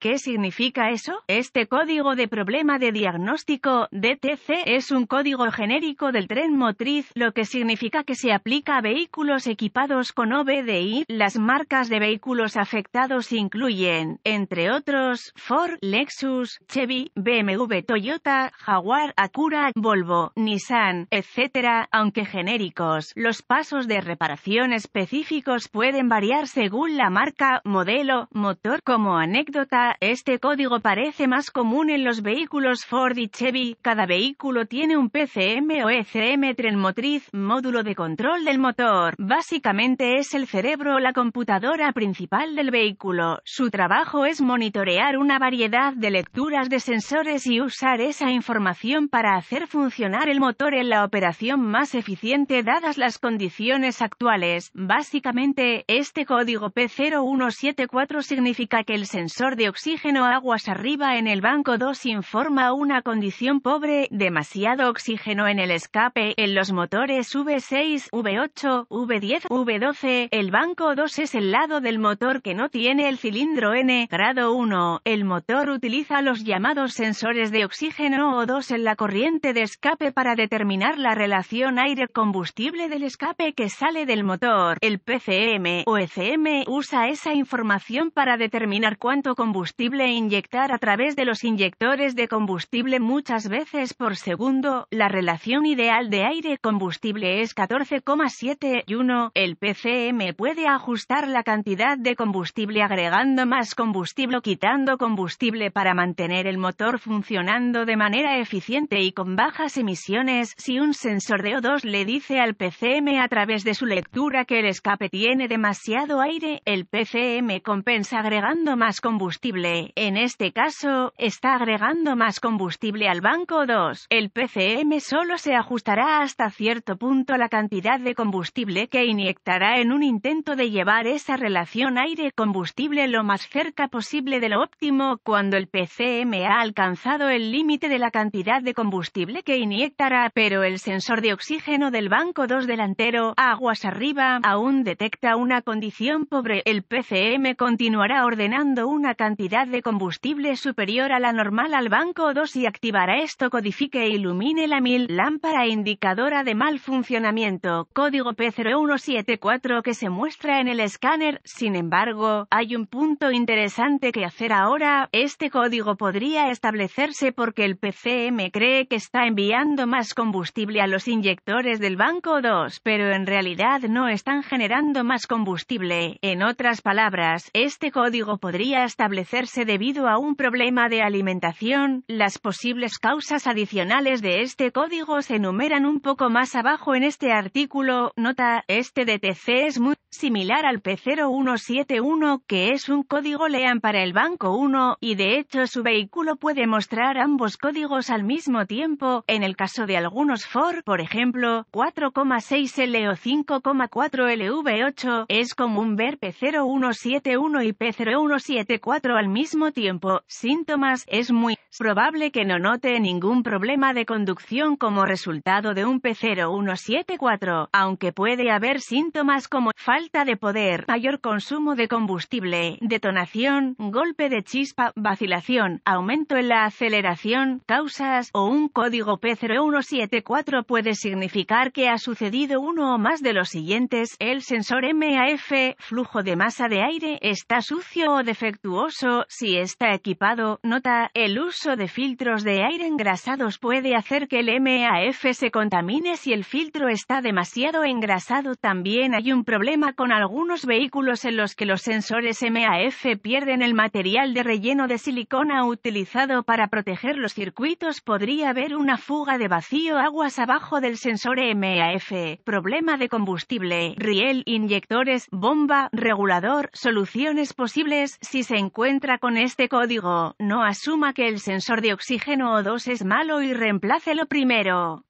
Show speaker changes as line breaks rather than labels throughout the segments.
¿Qué significa eso? Este código de problema de diagnóstico, DTC, es un código genérico del tren motriz, lo que significa que se aplica a vehículos equipados con OBDI. Las marcas de vehículos afectados incluyen, entre otros, Ford, Lexus, Chevy, BMW, Toyota, Jaguar, Acura, Volvo, Nissan, etc. Aunque genéricos, los pasos de reparación específicos pueden variar según la marca, modelo, motor. Como anécdota, este código parece más común en los vehículos Ford y Chevy. Cada vehículo tiene un PCM o ECM tren motriz, módulo de control del motor. Básicamente es el cerebro o la computadora principal del vehículo. Su trabajo es monitorear una variedad de lecturas de sensores y usar esa información para hacer funcionar el motor en la operación más eficiente dadas las condiciones actuales. Básicamente, este código P0174 significa que el sensor de oxígeno oxígeno aguas arriba en el banco 2 informa una condición pobre, demasiado oxígeno en el escape, en los motores V6, V8, V10, V12, el banco 2 es el lado del motor que no tiene el cilindro N, grado 1, el motor utiliza los llamados sensores de oxígeno O2 en la corriente de escape para determinar la relación aire-combustible del escape que sale del motor, el PCM o ECM usa esa información para determinar cuánto combustible combustible e inyectar a través de los inyectores de combustible muchas veces por segundo, la relación ideal de aire-combustible es 14,7,1, El PCM puede ajustar la cantidad de combustible agregando más combustible o quitando combustible para mantener el motor funcionando de manera eficiente y con bajas emisiones. Si un sensor de O2 le dice al PCM a través de su lectura que el escape tiene demasiado aire, el PCM compensa agregando más combustible en este caso, está agregando más combustible al banco 2. El PCM solo se ajustará hasta cierto punto la cantidad de combustible que inyectará en un intento de llevar esa relación aire-combustible lo más cerca posible de lo óptimo cuando el PCM ha alcanzado el límite de la cantidad de combustible que inyectará, pero el sensor de oxígeno del banco 2 delantero, aguas arriba, aún detecta una condición pobre. El PCM continuará ordenando una cantidad de combustible superior a la normal al banco 2 y activará esto codifique e ilumine la mil lámpara indicadora de mal funcionamiento, código P0174 que se muestra en el escáner. Sin embargo, hay un punto interesante que hacer ahora, este código podría establecerse porque el PCM cree que está enviando más combustible a los inyectores del banco 2, pero en realidad no están generando más combustible. En otras palabras, este código podría establecer debido a un problema de alimentación. Las posibles causas adicionales de este código se enumeran un poco más abajo en este artículo. Nota, este DTC es muy similar al P0171 que es un código LEAN para el banco 1 y de hecho su vehículo puede mostrar ambos códigos al mismo tiempo. En el caso de algunos Ford, por ejemplo, 4,6L e o 5,4LV8, es común ver P0171 y P0174 al mismo tiempo síntomas, es muy probable que no note ningún problema de conducción como resultado de un P0174, aunque puede haber síntomas como falta de poder, mayor consumo de combustible, detonación, golpe de chispa, vacilación, aumento en la aceleración, causas o un código P0174 puede significar que ha sucedido uno o más de los siguientes, el sensor MAF, flujo de masa de aire, está sucio o defectuoso, si está equipado, nota, el uso de filtros de aire engrasados puede hacer que el MAF se contamine si el filtro está demasiado engrasado. También hay un problema con algunos vehículos en los que los sensores MAF pierden el material de relleno de silicona utilizado para proteger los circuitos. Podría haber una fuga de vacío aguas abajo del sensor MAF, problema de combustible, riel, inyectores, bomba, regulador, soluciones posibles si se encuentra Entra con este código, no asuma que el sensor de oxígeno O2 es malo y reemplácelo primero.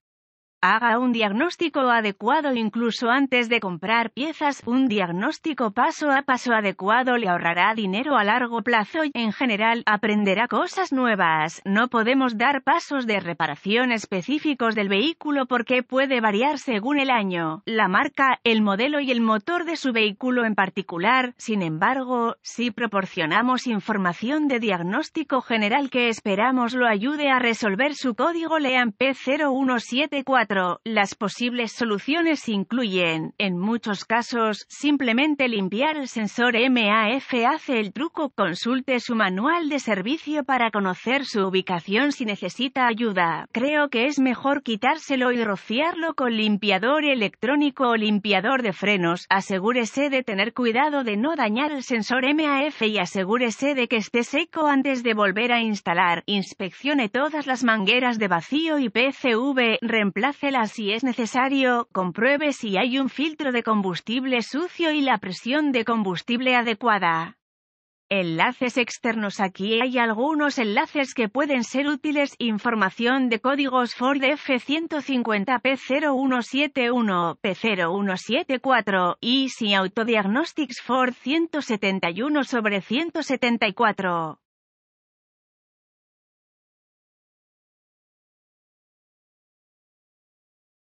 Haga un diagnóstico adecuado incluso antes de comprar piezas. Un diagnóstico paso a paso adecuado le ahorrará dinero a largo plazo y, en general, aprenderá cosas nuevas. No podemos dar pasos de reparación específicos del vehículo porque puede variar según el año, la marca, el modelo y el motor de su vehículo en particular. Sin embargo, si proporcionamos información de diagnóstico general que esperamos lo ayude a resolver su código LEAN P0174, las posibles soluciones incluyen, en muchos casos, simplemente limpiar el sensor MAF hace el truco. Consulte su manual de servicio para conocer su ubicación si necesita ayuda. Creo que es mejor quitárselo y rociarlo con limpiador electrónico o limpiador de frenos. Asegúrese de tener cuidado de no dañar el sensor MAF y asegúrese de que esté seco antes de volver a instalar. Inspeccione todas las mangueras de vacío y PCV. Reemplace si es necesario, compruebe si hay un filtro de combustible sucio y la presión de combustible adecuada. Enlaces externos Aquí hay algunos enlaces que pueden ser útiles. Información de códigos Ford F150 P0171, P0174, y si Autodiagnostics Ford 171 sobre 174.